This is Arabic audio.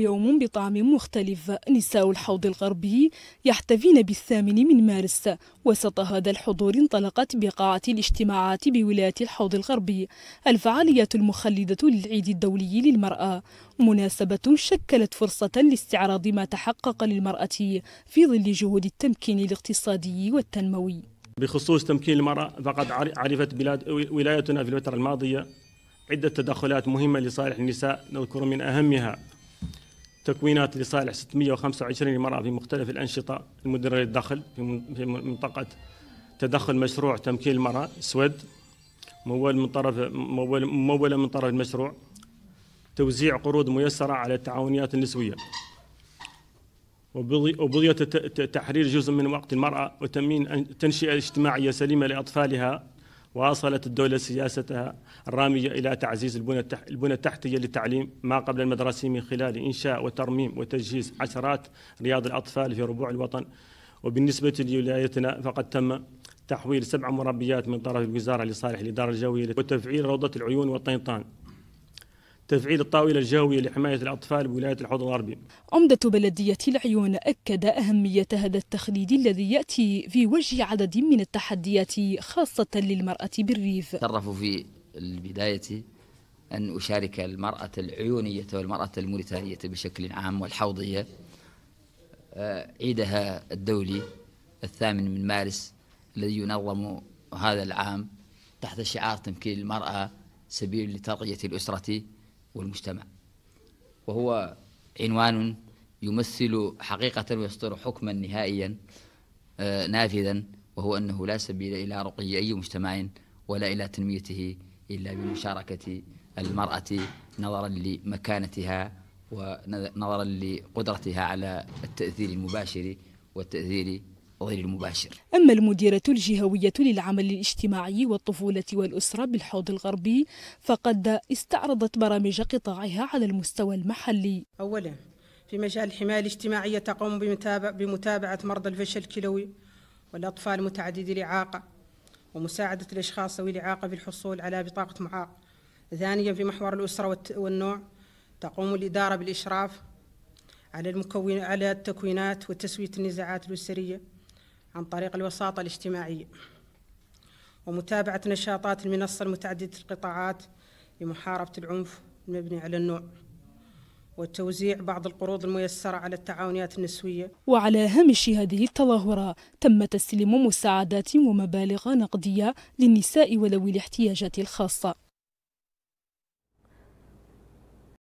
يوم بطعم مختلف نساء الحوض الغربي يحتفين بالثامن من مارس وسط هذا الحضور انطلقت بقاعة الاجتماعات بولاية الحوض الغربي الفعالية المخلدة للعيد الدولي للمرأة مناسبة شكلت فرصة لاستعراض ما تحقق للمرأة في ظل جهود التمكين الاقتصادي والتنموي بخصوص تمكين المرأة فقد عرفت بلاد ولايتنا في الفترة الماضية عدة تدخلات مهمة لصالح النساء نذكر من أهمها تكوينات لصالح 625 امرأة في مختلف الأنشطة المدرة للدخل في منطقة تدخل مشروع تمكين المرأة سويد ممول من طرف ممولة من طرف المشروع توزيع قروض ميسرة على التعاونيات النسوية وبضية تحرير جزء من وقت المرأة وتمين تنشئة اجتماعية سليمة لأطفالها واصلت الدوله سياستها الراميه الى تعزيز البنى التحتيه للتعليم ما قبل المدرسي من خلال انشاء وترميم وتجهيز عشرات رياض الاطفال في ربوع الوطن وبالنسبه لولايتنا فقد تم تحويل سبع مربيات من طرف الوزاره لصالح الاداره الجويه وتفعيل روضه العيون والطينطان تفعيل الطاولة الجوية لحماية الأطفال بولاية الحوض الغربي عمدة بلدية العيون أكد أهمية هذا التخليد الذي يأتي في وجه عدد من التحديات خاصة للمرأة بالريف شرفوا في البداية أن أشارك المرأة العيونية والمرأة الموريتانية بشكل عام والحوضية آه، عيدها الدولي الثامن من مارس الذي ينظم هذا العام تحت شعار تمكين المرأة سبيل لترقية الأسرة والمجتمع وهو عنوان يمثل حقيقة ويصدر حكما نهائيا آه، نافذا وهو أنه لا سبيل إلى رقي أي مجتمع ولا إلى تنميته إلا بمشاركة المرأة نظرا لمكانتها ونظرا لقدرتها على التأثير المباشر والتأثير غير المباشر أما المديرة الجهوية للعمل الاجتماعي والطفولة والأسرة بالحوض الغربي فقد استعرضت برامج قطاعها على المستوى المحلي أولا في مجال الحماية الاجتماعية تقوم بمتابعة مرضى الفشل الكلوي والأطفال متعددي الإعاقة ومساعدة الأشخاص ذوي الإعاقة في الحصول على بطاقة معاق ثانيا في محور الأسرة والنوع تقوم الإدارة بالإشراف على المكون على التكوينات وتسوية النزاعات الأسرية عن طريق الوساطة الاجتماعية ومتابعة نشاطات المنصة المتعددة القطاعات لمحاربة العنف المبني على النوع وتوزيع بعض القروض الميسرة على التعاونيات النسوية وعلى هامش هذه التظاهرة تم تسليم مساعدات ومبالغ نقدية للنساء ولوي الاحتياجات الخاصة